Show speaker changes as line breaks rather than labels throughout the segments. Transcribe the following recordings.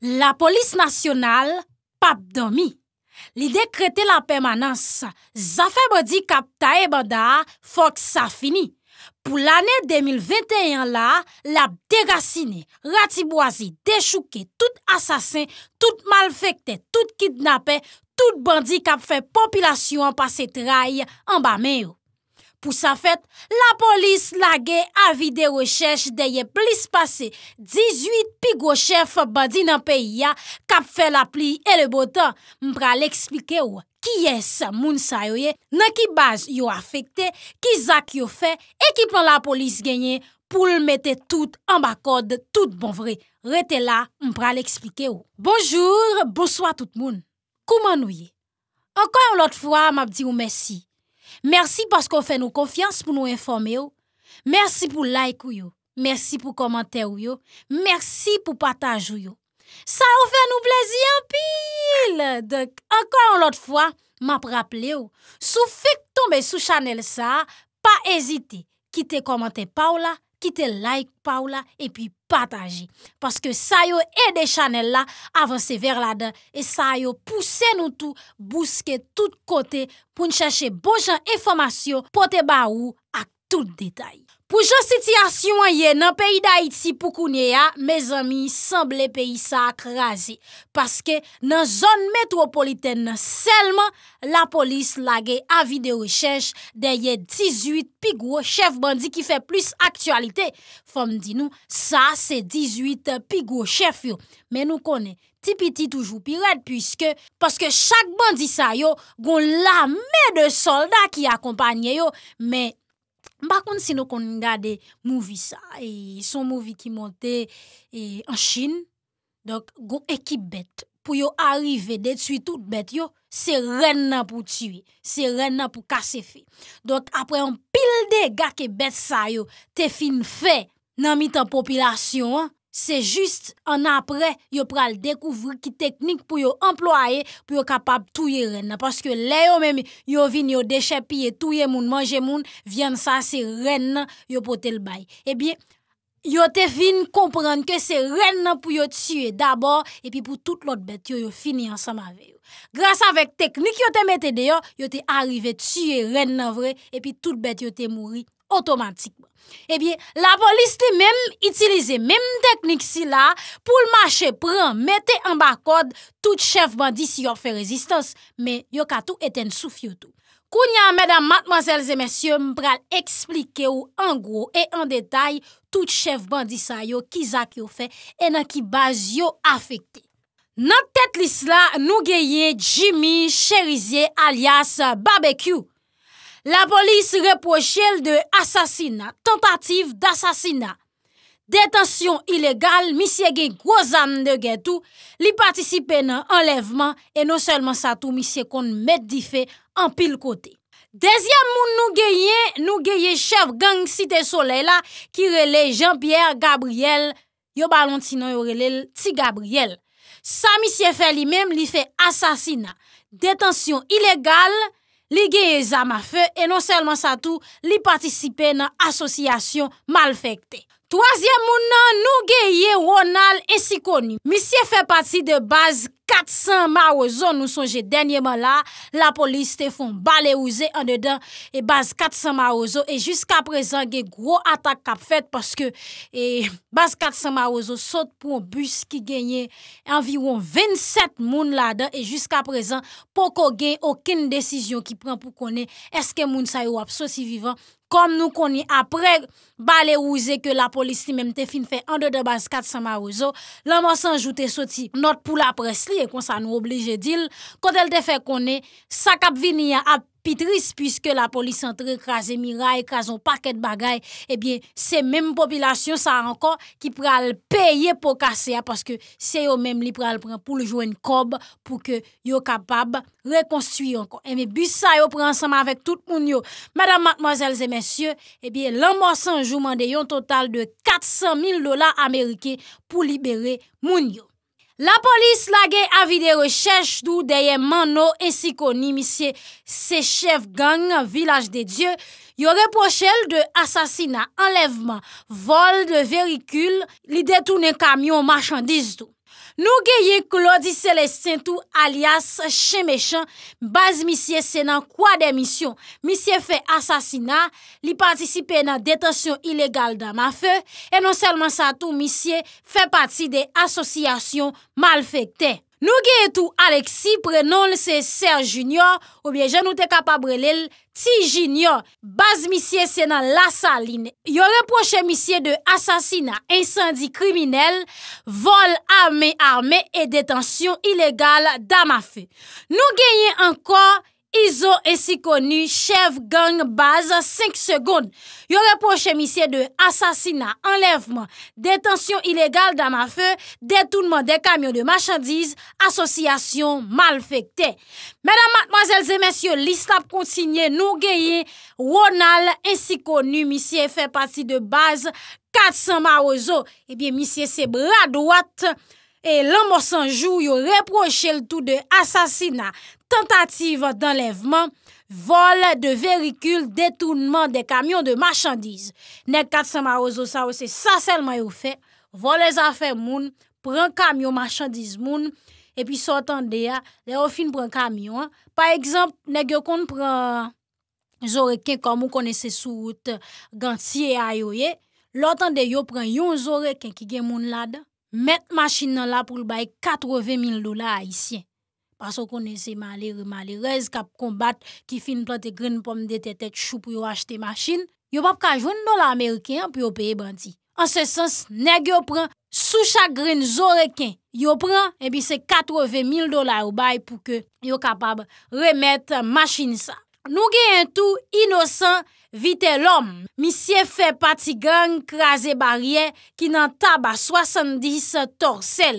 La polis nasyonal, pap domi. Li dekrete la permanans, zafè bodik ap tae bada, fòk sa fini. Pou l'anè 2021 la, lap derasine, ratiboazi, dechouke, tout asasin, tout malfekte, tout kidnape, tout bondik ap fè popilasyon pa se trai an ba meyo. Pou sa fèt, la polis lage avi de rechèche de ye plis pase. 18 pigwo chèf bandi nan peyi ya kap fè la pli e le botan. Mpral eksplike ou ki yes moun sa yo ye. Nan ki baz yo afekte, ki zak yo fè, ekipan la polis genye pou l mette tout an bakod tout bon vre. Rete la, mpral eksplike ou. Bonjour, bonsoit tout moun. Kouman ou ye? Ankon yon lot fwa, map di ou mersi. Merci parce qu'on fait nous confiance pour nous informer. Merci pour le like Merci pour le commentaire Merci pour partager, partage Ça vous fait nous plaisir pile. Donc, encore une fois, je vous rappelle, Si vous tomber sous chaîne, ça, pas hésiter. Quittez commenter Paula. ki te like pa ou la e pi pataji. Paske sa yo ede chanel la avanse ver la den e sa yo puse nou tou, buske tout kote pou n'chache bonjan informasyon pou te ba ou ak tout detay. Pou jan sityasyon an ye nan peyi da iti pou kounye ya, me zami, sanble peyi sa ak razi. Paske nan zon metropoliten nan selman, la polis lage avi de rechèj de ye 18 pigou chef bandi ki fe plus aktualite. Fom di nou, sa se 18 pigou chef yo. Men nou konen tipiti toujou pi red, paske chak bandi sa yo, goun la me de solda ki akompanye yo, men kwenye. Mba kon si nou kon niga de mouvi sa. E, son mouvi ki monte en Chin. Dok, go ekip bet. Pou yo arive de twi tout bet yo, se ren nan pou twi. Se ren nan pou kase fe. Dok, apre an pil de gake bet sa yo, te fin fe nan mitan popilasyon an. Se jist an apre yo pral dekouvre ki teknik pou yo emploaye pou yo kapap touye ren nan. Paske le yo men yo vin yo deshe piye touye moun manje moun, vyen sa se ren nan yo pote l bay. E bi yo te vin komprende ke se ren nan pou yo tsyye dabor epi pou tout lot bet yo yo fini ansama veyo. Gras avèk teknik yo te mette deyo, yo te arrive tsyye ren nan vre epi tout bet yo te mouri. Otomatikman. Ebyen, la polis li menm itilize menm teknik si la pou l'mache pran mette an bakod tout chef bandi si yon fe rezistans. Men, yon katou eten souf yotou. Koun ya, medan matmansel zemesye, mpral eksplike ou an gro e an detay tout chef bandi sa yo kizak yo fe enan ki baz yo afekte. Nan tet lis la nou geye Jimmy Cherizye alias Babekyou. La polis reproche el de asasina, tentative d'asasina. Detansyon ilegal, misye gen kwozan de gen tou, li patisipe nan enlevman, e non selman sa tou misye kon met di fe an pil kote. Dezyam moun nou geye, nou geye chev gang site sole la, ki rele Jean-Pierre Gabriel, yo balon ti nan yo rele ti Gabriel. Sa misye fe li mem, li fe asasina. Detansyon ilegal, Li geye zamafe e non selman sa tou li patisipe nan asosyasyon malfekte. Troasyem moun nan nou ge ye Ronald esikoni. Misye fe pati de baz 400 marozon nou sonje denyeman la. La polis te fon bale ouze an dedan e baz 400 marozon. E jiska prezan ge gro atak kap fet paske e baz 400 marozon sot pou an bus ki genye anviron 27 moun la dan e jiska prezan pou ko genye okin desisyon ki pran pou konen eske moun sa yo apsosi vivan. kom nou koni apre balè ouze ke la polis li memte fin fe an de de bas kat sa ma ouzo, lanman san joute soti not pou la pres li e kon sa nou oblije dil, kod el de fe koni sa kap vinia ap Piske la polis antre kras emiray, kras an paket bagay, eh se menm popilasyon sa ankon ki pral peye pou kase ya. Paske se yo menm li pral pran pou ljouen kob pou ke yo kapab rekonsuyon kon. E mi busa yo pran ansama avèk tout moun yo. Madame, mademoiselles et messieurs, eh l'anmorsan jou mande yon total de 400 000 dola amerike pou libere moun yo. La polis lage avi de rechèche dou deye man nou esiko ni misye sechev gang village de Diyo, yo reposhele de asasina, enlevman, vol de verikul, li detounen kamyon, marchandiz dou. Nou geye klo di selestintou alias Chemechan, baz misye senan kwa demisyon. Misye fe asasina, li patisipe nan detasyon ilegal dan mafe, e non selman sa tou misye fe pati de asosyasyon malfekte. Nou genye tou Alexi, prenoun se Serge Junior, ou bien jen nou te kapabre lèl Tij Junior. Baz misye senan la saline. Yo reproche misye de asasina, insandi kriminel, vol arme arme e detansyon ilegal damafe. Nou genye ankon... Iso, ensi konu, chev gang baz, 5 segonde. Yo reproche misye de asasina, enlevman, detensyon ilegal dama fe, detounman de kamyon de machandiz, asosyasyon mal fekte. Mèdam, matmazèlze, mèsyon, listap kontsinyen, nou geye, wonal, ensi konu, misye, fe pati de baz, 400 mar ozo. Ebyen, misye, se bradouat, e lanmò sanjou, yo reproche l'tou de asasina. Tentative d'enlèvement, vol de verikul, detounement de kamyon de machandise. Nèk katsan marozo sa wese, sa selman yo fe, vol les afer moun, pran kamyon machandise moun, epi sotan de ya, de yo fin pran kamyon. Par ekzamp, nèk yo kon pran zoreke kom ou kone se sou wote gantye ayoye, lò tan de yo pran yon zoreke ki gen moun lad, met machin nan la pou lbay 80.000 dola a isyen. Pasou konen se male, remale, rez kap kombat ki fin plante gren pomme de tetet chou pou yo achete maschine, yo pap ka jwen do la Ameriken pou yo peye banti. An se sens, neg yo pran sou chak gren zoreken. Yo pran, ebi se 80.000 dolar bay pou ke yo kapab remet maschine sa. Nou gen yon tou inosan vite lom, misye fe pati gang kraze barye ki nan taba 70 torsel,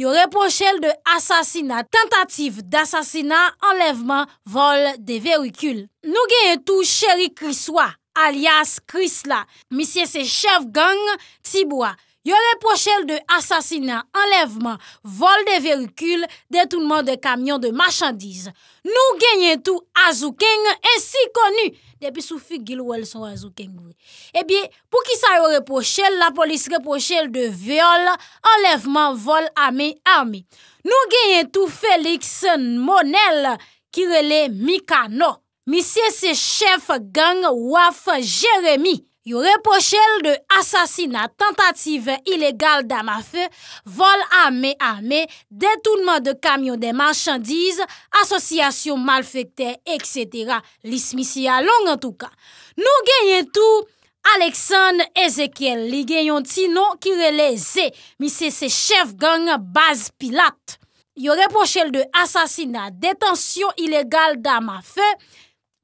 yon repos chel de asasina, tentatif de asasina, enleveman, vol de verikul. Nou gen yon tou cheri kriswa, alias krisla, misye se chev gang tibwa. Yo repochel de asasinan, enlevman, vol de verikul, detounman de kamyon, de machandiz. Nou genyen tou Azoukeng, ensi konu, depi soufik gil wèl son Azoukeng. E eh bi, pou ki sa yo repochel, la polis repochel de veol, enlevman, vol, ame, ame. Nou genyen tou Félix Monelle, kirele Mikano, misye se chef gang waf Jérémy. Yore pochel de asasina tentative ilegal dama fe, vol ame ame, detounman de kamyon de marchandize, asosyasyon malfekte, etc. Lis misi ya long an touka. Nou genyen tou, Aleksan Ezekiel, li genyon ti nou ki releze, misi se chef gang base pilat. Yore pochel de asasina detansyon ilegal dama fe,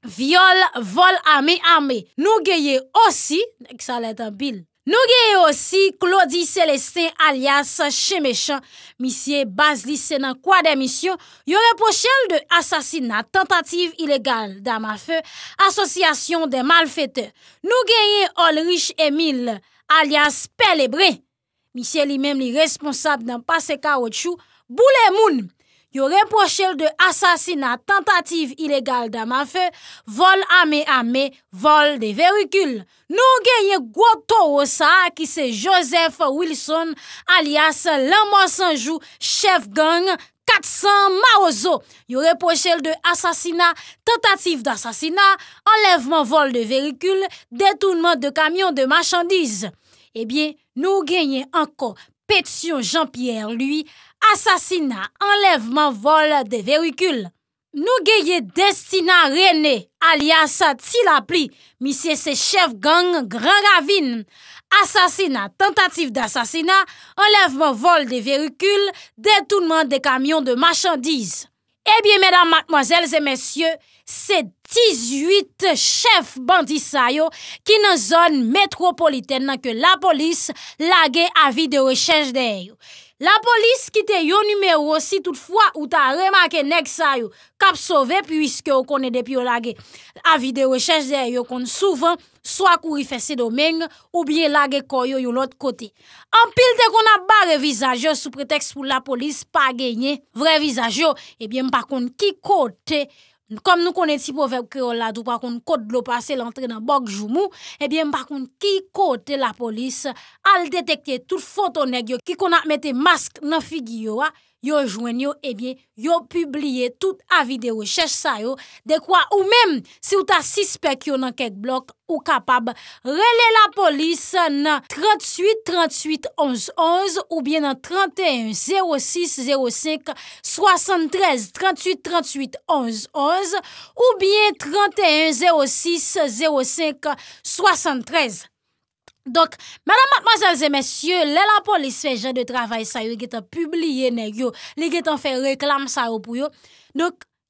Vyol, vol, ame, ame, nou geye osi, nou geye osi Claudie Celestin alias Chemechan, misye baslise nan kwa demisyon, yore pochel de asasina, tentative ilegal, dama fe, asosyasyon de malfete, nou geye Olrich Emil alias Pelebre, misye li mem li responsab nan paseka o chou, boule mounm. Yo reproche de assassinat, tentative illégale d'armes vol armé armé, vol de véhicule. Nous gagnons Goto Osa, ça Qui c'est Joseph Wilson alias saint Sanjou, chef gang 400 Maozo. Yo reproché de assassinat, tentative d'assassinat, enlèvement vol de véhicules, détournement de camions de marchandises. Eh bien, nous gagnons encore pétition Jean-Pierre, lui, Asasina, enlevman vol de verikul. Nou geye destina rene, alias a ti la pli, misye se chef gang Gran Ravine. Asasina, tentatif de asasina, enlevman vol de verikul, detounman de kamyon eh de machandise. Ebyen, mèdam, mwazèlzè, mèsyè, se 18 chef bandisay yo ki nan zon metropoliten nan ke la polis lage avi de rechèj dey yo. La polis kite yo numero si toutfwa ou ta remake nek sa yo kap sove pwiske yo konede pi yo lage. A vide rechèche de yo kon souvan swa kou rifese domeng ou bie lage koyo yo lot kote. An pil te kon ap ba revizaj yo sou preteks pou la polis pa genye vre vizaj yo. Ebyen pa kon ki kote Kom nou konen si povep ki yo la do pakoun kote lo pase lantre nan bok jou mou, ebyen eh pakoun ki kote la polis al detekte tout fotonek yo ki kon akmete mask nan figi yo a, ah. Yon jwen yo, ebyen, eh yon publie tout avi de yo, chèche sa yo, de kwa ou mèm se ou ta sispek yo nan kek blok ou kapab rele la polis nan 38 38 11 11 ou bien nan 31 06 05 73 38 38 11 11 ou bien 31 06 05 73. Donc, madame, mademoiselles et messieurs, lè la polis fè jè de travèl sa yo, gè tan publiye nè yo, lè gè tan fè reklam sa yo pou yo.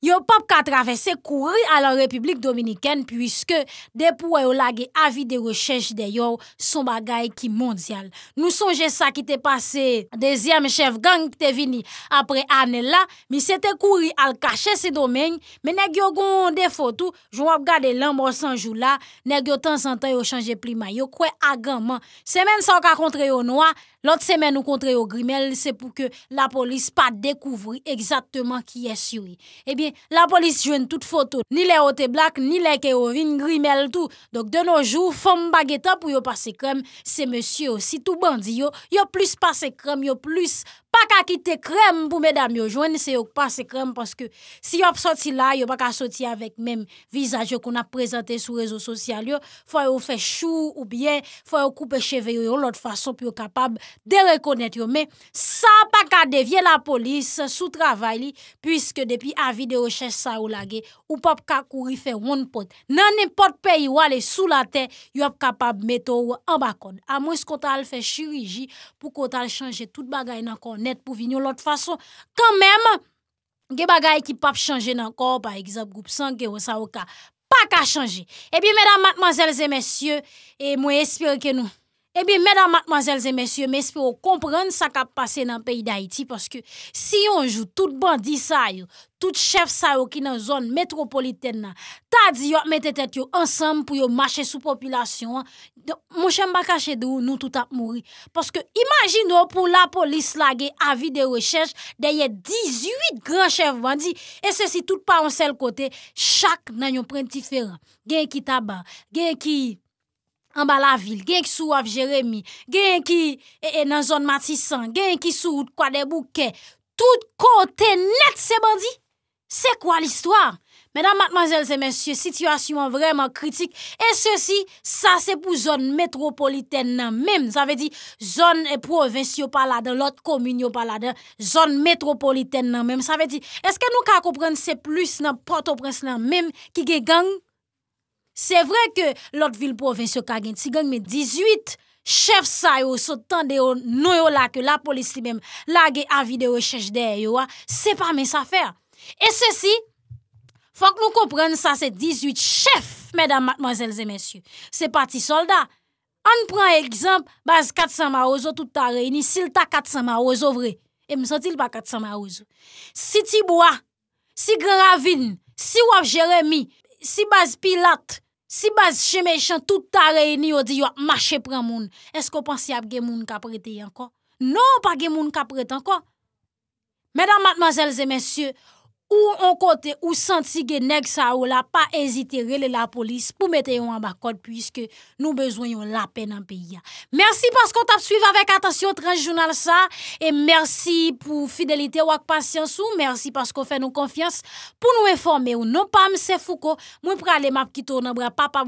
Yo pap ka travese kouri ala Republik Dominiken pwiske dep wè yo lage avi de rechèche de yo son bagay ki mondyal. Nou sonje sa ki te pase dezyem chef gang ki te vini. Apre anè la, mi se te kouri al kache se domèny menèk yo goun de fotou joun wap gade lan mò sanjou la menèk yo tan santay yo chanje plima yo kwe aganman. Se men sa waka kontre yo noua Lote semen ou kontre yo grimel, se pou ke la polis pa dekouvri egzatman ki es yoy. Ebyen, la polis jwen tout foto, ni le ote blak, ni le kerovin grimel tou. Dok de noujou, fom bageta pou yo pase krem, se monsye osi tou bandi yo. Yo plus pase krem, yo plus pa ka kite krem pou medam yo jwen, se yo pase krem. Paske si yo ap soti la, yo pa ka soti avèk mèm vizaj yo kon ap prezante sou rezo sosyal yo. Fwa yo fè chou ou byen, fwa yo koupe cheve yo, lote fason pou yo kapab yo. De rekonnet yo me, sa pa ka devye la polis sou travay li, pwiske depi avi de reches sa ou la ge, ou pap ka kouri fe won pot. Nan ne pot peyi wale sou la ten, yo ap kapab meto ou an bakon. A mwes kota al fe shiriji pou kota al chanje tout bagay nan kon net pou vinyo. Lot fason, kanmem, ge bagay ki pap chanje nan kon, pa egzab goup sanke ou sa ou ka, pa ka chanje. E pi, medan, matmanzelze, mesye, e mwen espir ke nou. Ebi, mèdam, matmazèlzè, mèsyè, mèspè ou komprende sa kap pase nan peyi d'Haïti, paske si yonjou, tout bandi sa yo, tout chef sa yo ki nan zon metropolitèd nan, ta di yo mète tèt yo ansam pou yo mache sou populasyon, mou chèm bakache de ou nou tout ap mouri. Paske imagine ou pou la polis la ge avi de rechèche de ye 18 gran chef bandi, e se si tout pa yon sel kote, chak nan yon printifera, gen ki taba, gen ki... An ba la vil, gen ki sou av jeremi, gen ki nan e, e, zon matisan, gen ki sou kwa debu ke, tout kote net se bandi, se kwa l'histoire? Mèdam, matmazèl, se mèsyè, situasyon vreman kritik, e se si, sa se pou zon metropoliten nan mèm, sa ve di, zon e provinciyo pala de, lot kominyo pala de, zon metropoliten nan mèm, sa ve di, eske nou ka koupren se plus nan potoprens nan mèm ki ge gang? Se vre ke lot vil provensyo kagen, si geng me 18 chef sa yo, so tan de yo no yo la ke la polisi mem, la ge avi de yo chech de yo, se pa men sa fer. E se si, fok nou kompren sa se 18 chef, medan matmazelze mensyo. Se pati solda, an pran ekzamp, baz 400 ma ozo touta re, ni sil ta 400 ma ozo vre. E msantil pa 400 ma ozo. Si ti bo a, si geng avin, si wav jere mi, Sibaz Pilat, Sibaz Chemeyshan, touta reyni yo di yo, mache pran moun. Esko pansi ap gen moun kaprete yon kon? Non, pa gen moun kaprete yon kon. Mèdam matmazèl zè mèsyè, ou an kote ou santi genek sa ou la pa ezite rele la polis pou mette yon an bakot pwiske nou bezoyon la pen an pe ya. Mersi paskou tap suive avèk atasyon transjounal sa e mersi pou fidelite wak pasyansou, mersi paskou fè nou konfians pou nou informe ou nou pam se fouko moun prale map ki tou nan brè papam.